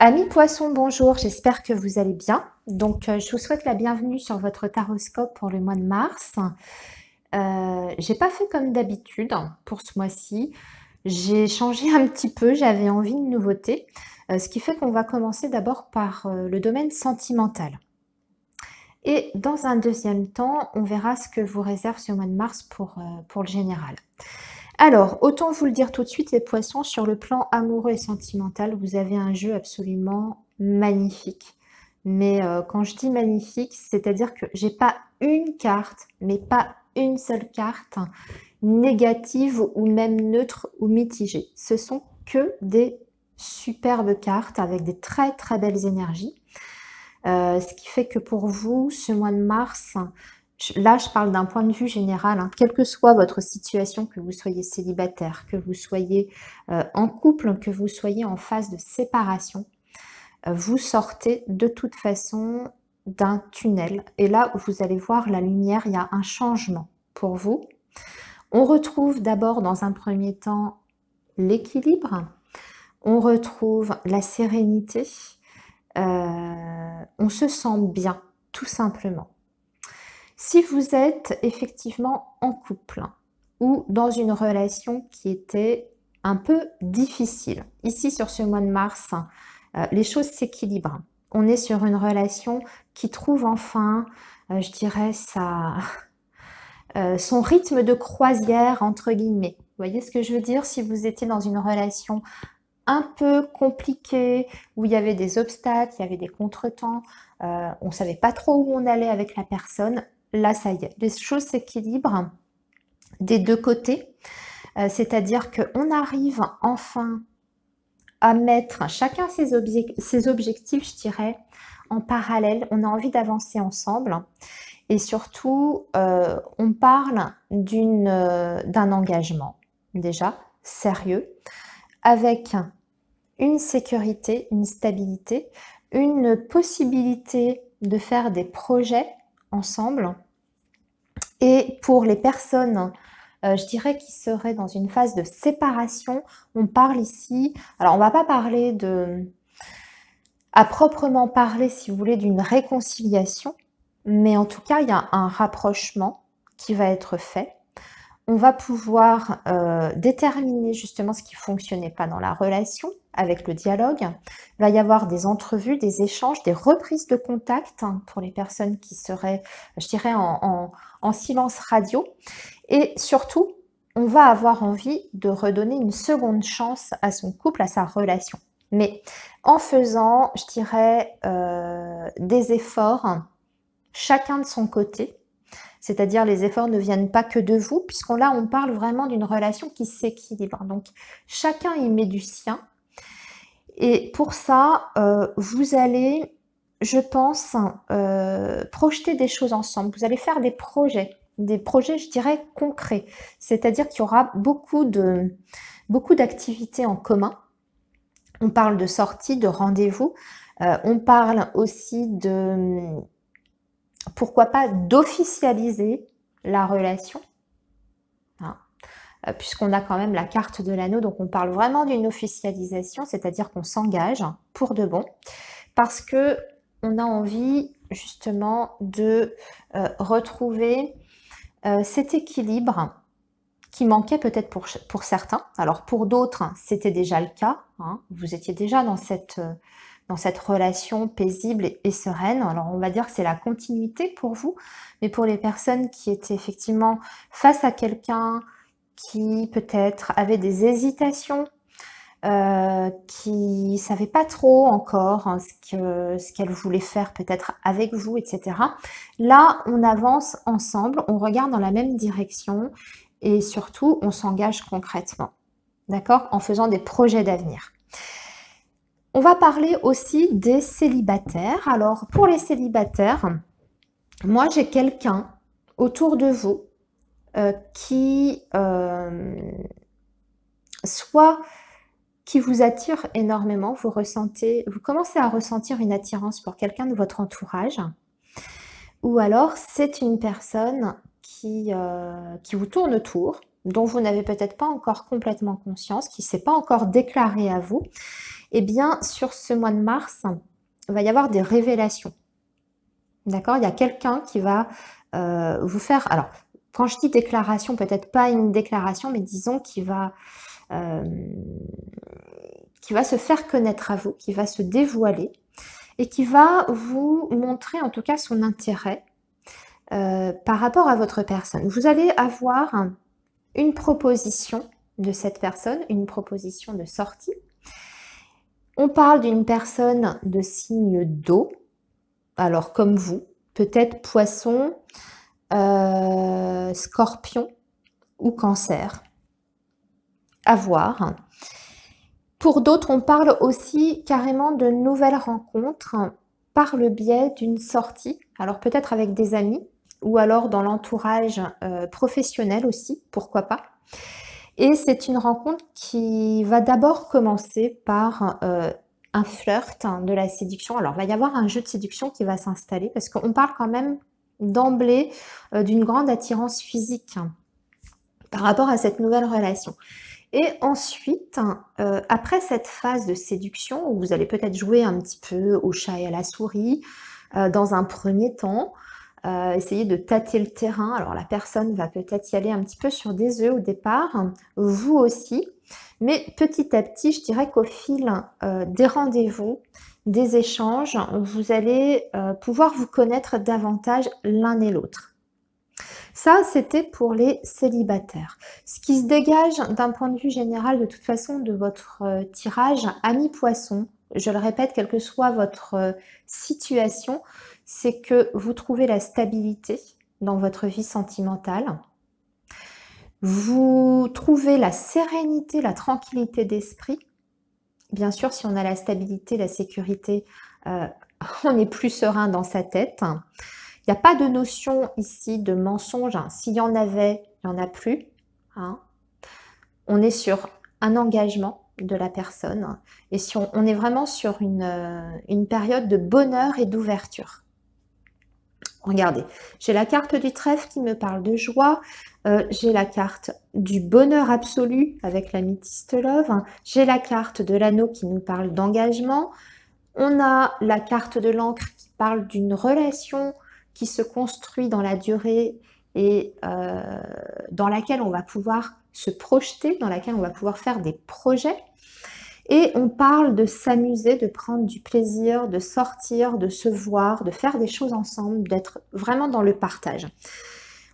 Amis poissons, bonjour, j'espère que vous allez bien. Donc, euh, je vous souhaite la bienvenue sur votre taroscope pour le mois de mars. Euh, j'ai pas fait comme d'habitude pour ce mois-ci. J'ai changé un petit peu, j'avais envie de nouveauté. Euh, ce qui fait qu'on va commencer d'abord par le domaine sentimental. Et dans un deuxième temps, on verra ce que vous réserve ce mois de mars pour le général. Alors, autant vous le dire tout de suite, les poissons, sur le plan amoureux et sentimental, vous avez un jeu absolument magnifique. Mais euh, quand je dis magnifique, c'est-à-dire que j'ai pas une carte, mais pas une seule carte négative ou même neutre ou mitigée. Ce sont que des superbes cartes avec des très très belles énergies. Euh, ce qui fait que pour vous, ce mois de mars, là, je parle d'un point de vue général, hein. quelle que soit votre situation, que vous soyez célibataire, que vous soyez euh, en couple, que vous soyez en phase de séparation, euh, vous sortez de toute façon d'un tunnel. Et là, où vous allez voir la lumière, il y a un changement pour vous. On retrouve d'abord, dans un premier temps, l'équilibre. On retrouve la sérénité. Euh, on se sent bien, tout simplement. Si vous êtes effectivement en couple ou dans une relation qui était un peu difficile, ici sur ce mois de mars, euh, les choses s'équilibrent. On est sur une relation qui trouve enfin, euh, je dirais, euh, son rythme de croisière, entre guillemets. Vous voyez ce que je veux dire Si vous étiez dans une relation un peu compliquée, où il y avait des obstacles, il y avait des contretemps, on ne savait pas trop où on allait avec la personne, là, ça y est, les choses s'équilibrent des deux côtés. Euh, c'est-à-dire qu'on arrive enfin à mettre chacun ses, objectifs, je dirais, en parallèle. On a envie d'avancer ensemble. Et surtout, euh, on parle euh, d'un engagement, déjà, sérieux, avec une sécurité, une stabilité, une possibilité de faire des projets ensemble et pour les personnes, euh, je dirais, qui seraient dans une phase de séparation, on parle ici, alors on ne va pas parler de, à proprement parler, si vous voulez, d'une réconciliation, mais en tout cas, il y a un rapprochement qui va être fait. On va pouvoir euh, déterminer justement ce qui ne fonctionnait pas dans la relation avec le dialogue. Il va y avoir des entrevues, des échanges, des reprises de contact hein, pour les personnes qui seraient, je dirais, en, silence radio. Et surtout, on va avoir envie de redonner une seconde chance à son couple, à sa relation. Mais en faisant, je dirais, euh, des efforts, chacun de son côté, c'est-à-dire les efforts ne viennent pas que de vous, puisqu'on là, on parle vraiment d'une relation qui s'équilibre. Donc, chacun y met du sien. Et pour ça, euh, vous allez je pense, hein, euh, projeter des choses ensemble. Vous allez faire des projets, des projets, je dirais, concrets. C'est-à-dire qu'il y aura beaucoup de beaucoup d'activités en commun. On parle de sorties, de rendez-vous. Euh, on parle aussi de, pourquoi pas, d'officialiser la relation. Hein. Euh, puisqu'on a quand même la carte de l'anneau, donc on parle vraiment d'une officialisation, c'est-à-dire qu'on s'engage pour de bon, parce que on a envie justement de euh, retrouver euh, cet équilibre qui manquait peut-être pour, certains. Alors pour d'autres, c'était déjà le cas. Hein. Vous étiez déjà dans cette, euh, dans cette relation paisible et sereine. Alors on va dire que c'est la continuité pour vous, mais pour les personnes qui étaient effectivement face à quelqu'un qui peut-être avait des hésitations euh, qui ne savait pas trop encore hein, ce qu'elle ce voulait faire peut-être avec vous, etc. Là, on avance ensemble, on regarde dans la même direction et surtout, on s'engage concrètement, d'accord En faisant des projets d'avenir. On va parler aussi des célibataires. Alors, pour les célibataires, moi, j'ai quelqu'un autour de vous euh, qui euh, soit qui vous attire énormément, vous ressentez, vous commencez à ressentir une attirance pour quelqu'un de votre entourage, ou alors c'est une personne qui, euh, qui vous tourne autour, dont vous n'avez peut-être pas encore complètement conscience, qui ne s'est pas encore déclarée à vous, et eh bien sur ce mois de mars, il va y avoir des révélations. D'accord Il y a quelqu'un qui va euh, vous faire... Alors, quand je dis déclaration, peut-être pas une déclaration, mais disons qu'il va euh, qui va se faire connaître à vous, qui va se dévoiler et qui va vous montrer en tout cas son intérêt euh, par rapport à votre personne. Vous allez avoir une proposition de cette personne, une proposition de sortie. On parle d'une personne de signe d'eau, alors comme vous, peut-être poisson, euh, scorpion ou cancer avoir. Pour d'autres, on parle aussi carrément de nouvelles rencontres par le biais d'une sortie, alors peut-être avec des amis ou alors dans l'entourage euh, professionnel aussi, pourquoi pas. Et c'est une rencontre qui va d'abord commencer par euh, un flirt de la séduction. Alors, il va y avoir un jeu de séduction qui va s'installer parce qu'on parle quand même d'emblée euh, d'une grande attirance physique par rapport à cette nouvelle relation. Et ensuite, euh, après cette phase de séduction, où vous allez peut-être jouer un petit peu au chat et à la souris, euh, dans un premier temps, euh, essayer de tâter le terrain. Alors la personne va peut-être y aller un petit peu sur des œufs au départ, vous aussi. Mais petit à petit, je dirais qu'au fil des rendez-vous, des échanges, vous allez pouvoir vous connaître davantage l'un et l'autre. Ça, c'était pour les célibataires. Ce qui se dégage d'un point de vue général de toute façon de votre euh, tirage ami poisson je le répète, quelle que soit votre euh, situation, c'est que vous trouvez la stabilité dans votre vie sentimentale. Vous trouvez la sérénité, la tranquillité d'esprit. Bien sûr, si on a la stabilité, la sécurité, euh, on est plus serein dans sa tête. Il n'y a pas de notion ici de mensonge. Hein. S'il y en avait, il n'y en a plus. Hein. On est sur un engagement de la personne. Hein. Et si on, est vraiment sur euh, une, période de bonheur et d'ouverture. Regardez, j'ai la carte du trèfle qui me parle de joie, euh, j'ai la carte du bonheur absolu avec la mythiste love, j'ai la carte de l'anneau qui nous parle d'engagement, on a la carte de l'encre qui parle d'une relation qui se construit dans la durée et euh, dans laquelle on va pouvoir se projeter, dans laquelle on va pouvoir faire des projets. Et on parle de s'amuser, de prendre du plaisir, de sortir, de se voir, de faire des choses ensemble, d'être vraiment dans le partage.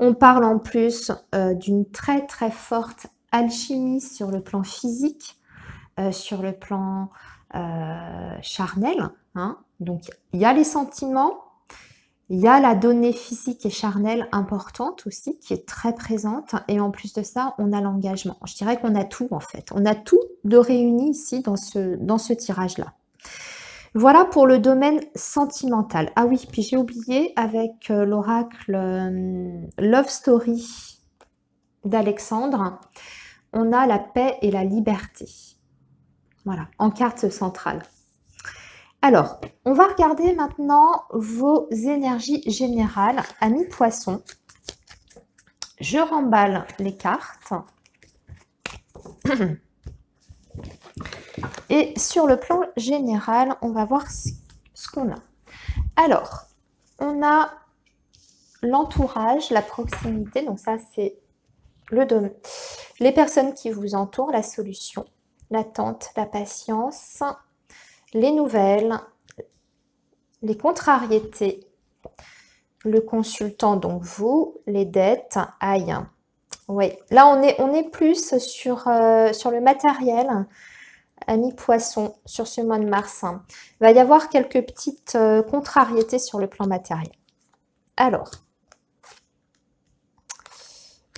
On parle en plus euh, d'une très très forte alchimie sur le plan physique, euh, sur le plan charnel. Hein. Donc il y a les sentiments, il y a la donnée physique et charnelle importante aussi qui est très présente et en plus de ça, on a l'engagement. Je dirais qu'on a tout en fait. On a tout de réuni ici dans ce, dans ce tirage-là. Voilà pour le domaine sentimental. Ah oui, puis j'ai oublié avec euh, l'oracle euh, Love Story d'Alexandre, on a la paix et la liberté. Voilà, en carte centrale. Alors, on va regarder maintenant vos énergies générales, amis poissons. Je remballe les cartes. Et sur le plan général, on va voir ce qu'on a. Alors, on a l'entourage, la proximité, donc ça c'est le domaine. Les personnes qui vous entourent, la solution, l'attente, la patience, les nouvelles, les contrariétés, le consultant, donc vous, les dettes, aïe. Oui, là on est, on est plus sur, euh, sur le matériel, ami poisson, sur ce mois de mars. Il va y avoir quelques petites euh, contrariétés sur le plan matériel. Alors,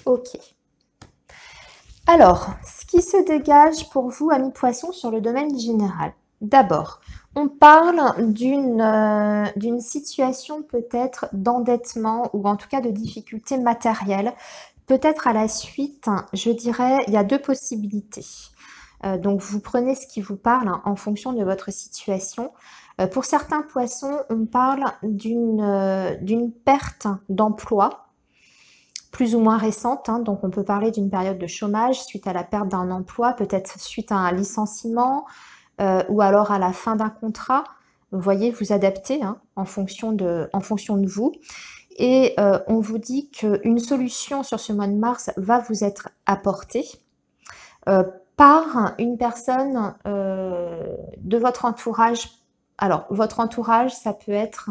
ok. Alors, ce qui se dégage pour vous, ami poisson, sur le domaine général D'abord, on parle euh, d'une situation peut-être d'endettement ou en tout cas de difficulté matérielle. Peut-être à la suite, je dirais, il y a deux possibilités. Euh, donc vous prenez ce qui vous parle en fonction de votre situation. Euh, pour certains poissons, on parle d'une perte d'emploi plus ou moins récente. Hein. donc on peut parler d'une période de chômage suite à la perte d'un emploi, peut-être suite à un licenciement, euh, ou alors à la fin d'un contrat. Vous voyez, vous adaptez hein, en, fonction de, en fonction de vous. Et euh, on vous dit qu'une solution sur ce mois de mars va vous être apportée euh, par une personne de votre entourage. Alors, votre entourage, ça peut être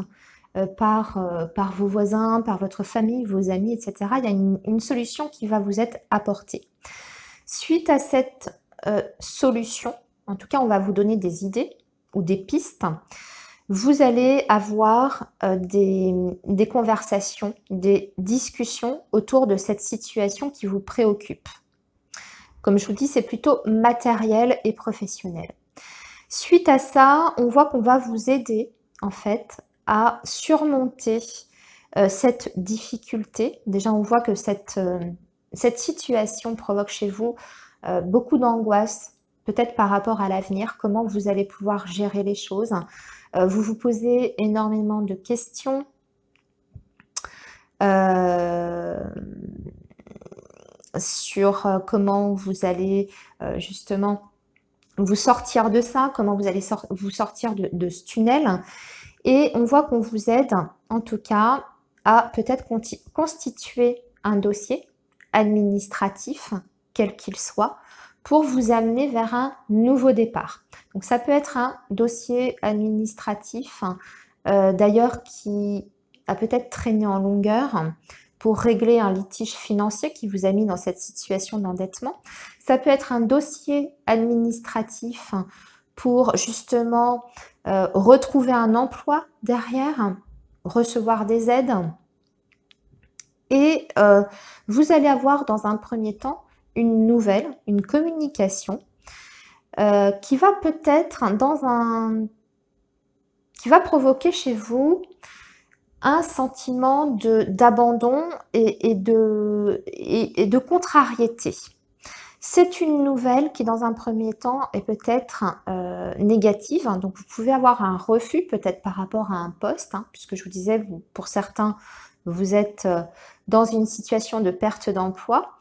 par, par vos voisins, par votre famille, vos amis, etc. Il y a une, solution qui va vous être apportée. Suite à cette solution, en tout cas, on va vous donner des idées ou des pistes. Vous allez avoir euh, des, conversations, des discussions autour de cette situation qui vous préoccupe. Comme je vous dis, c'est plutôt matériel et professionnel. Suite à ça, on voit qu'on va vous aider en fait à surmonter euh, cette difficulté. Déjà, on voit que cette, euh, situation provoque chez vous beaucoup d'angoisse, peut-être par rapport à l'avenir, comment vous allez pouvoir gérer les choses. Euh, vous vous posez énormément de questions. Euh, sur euh, comment vous allez justement vous sortir de ça, comment vous allez vous sortir de, ce tunnel. Et on voit qu'on vous aide, en tout cas, à peut-être constituer un dossier administratif, quel qu'il soit, pour vous amener vers un nouveau départ. Donc ça peut être un dossier administratif, euh, d'ailleurs qui a peut-être traîné en longueur pour régler un litige financier qui vous a mis dans cette situation d'endettement. Ça peut être un dossier administratif pour justement euh, retrouver un emploi derrière, recevoir des aides. Et euh, vous allez avoir dans un premier temps une nouvelle, une communication euh, qui va peut-être dans un qui va provoquer chez vous un sentiment d'abandon et, de, et, de contrariété. C'est une nouvelle qui, dans un premier temps, est peut-être euh, négative. Hein. donc, vous pouvez avoir un refus peut-être par rapport à un poste, hein, puisque je vous disais, pour certains, vous êtes euh, dans une situation de perte d'emploi.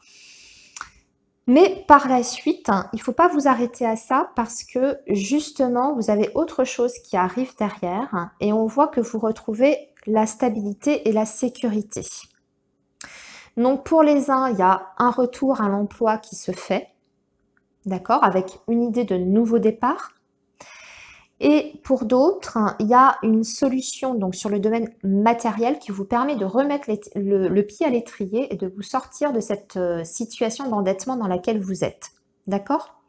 Mais par la suite, hein, il ne faut pas vous arrêter à ça parce que justement, vous avez autre chose qui arrive derrière hein, et on voit que vous retrouvez la stabilité et la sécurité. Donc pour les uns, il y a un retour à l'emploi qui se fait, d'accord, avec une idée de nouveau départ. Et pour d'autres, hein, il y a une solution donc sur le domaine matériel qui vous permet de remettre le, pied à l'étrier et de vous sortir de cette euh, situation d'endettement dans laquelle vous êtes. D'accord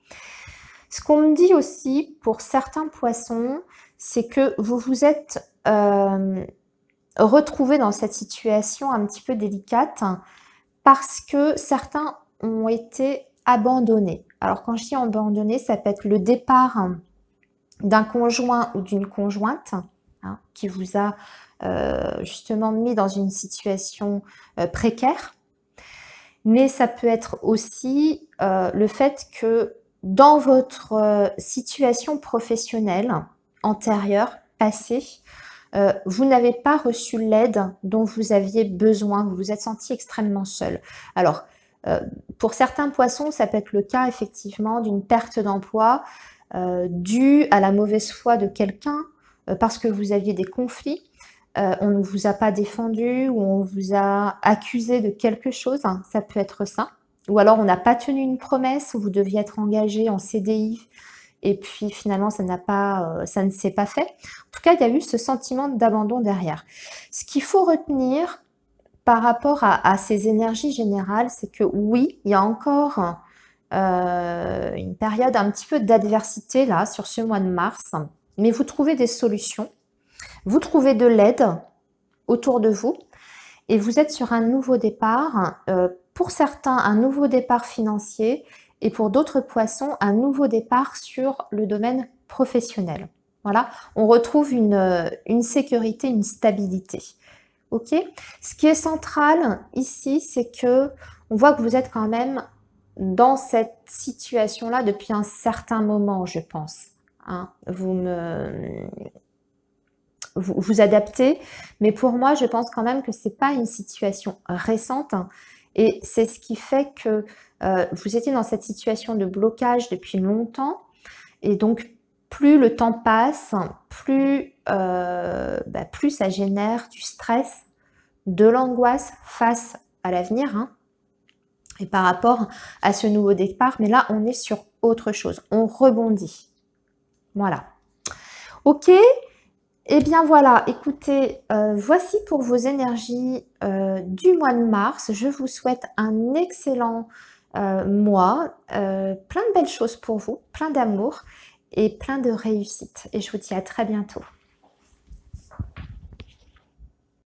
Ce qu'on me dit aussi pour certains poissons, c'est que vous vous êtes euh, retrouvé dans cette situation un petit peu délicate parce que certains ont été abandonnés. Alors quand je dis abandonné, ça peut être le départ. Hein, d'un conjoint ou d'une conjointe hein, qui vous a euh, justement mis dans une situation euh, précaire. Mais ça peut être aussi euh, le fait que dans votre situation professionnelle antérieure, passée, vous n'avez pas reçu l'aide dont vous aviez besoin, vous vous êtes senti extrêmement seul. Alors, pour certains poissons, ça peut être le cas effectivement d'une perte d'emploi, euh, dû à la mauvaise foi de quelqu'un euh, parce que vous aviez des conflits, euh, on ne vous a pas défendu ou on vous a accusé de quelque chose, hein, ça peut être ça. Ou alors on n'a pas tenu une promesse, vous deviez être engagé en CDI et puis finalement ça n'a pas, ça ne s'est pas fait. En tout cas, il y a eu ce sentiment d'abandon derrière. Ce qu'il faut retenir par rapport à ces énergies générales, c'est que oui, il y a encore euh, une période un petit peu d'adversité là sur ce mois de mars, mais vous trouvez des solutions, vous trouvez de l'aide autour de vous et vous êtes sur un nouveau départ. Euh, pour certains, un nouveau départ financier et pour d'autres poissons, un nouveau départ sur le domaine professionnel. Voilà, on retrouve une, euh, une sécurité, une stabilité. Ok Ce qui est central ici, c'est que on voit que vous êtes quand même dans cette situation-là depuis un certain moment, je pense. Hein. Vous me vous, vous, adaptez, mais pour moi, je pense quand même que c'est pas une situation récente. Hein. Et c'est ce qui fait que euh, vous étiez dans cette situation de blocage depuis longtemps. Et donc, plus le temps passe, plus, euh, bah, plus ça génère du stress, de l'angoisse face à l'avenir. Hein et par rapport à ce nouveau départ. Mais là, on est sur autre chose. On rebondit. Voilà. Ok. Eh bien voilà, écoutez, euh, voici pour vos énergies euh, du mois de mars. Je vous souhaite un excellent euh, mois, plein de belles choses pour vous, plein d'amour et plein de réussite. Et je vous dis à très bientôt.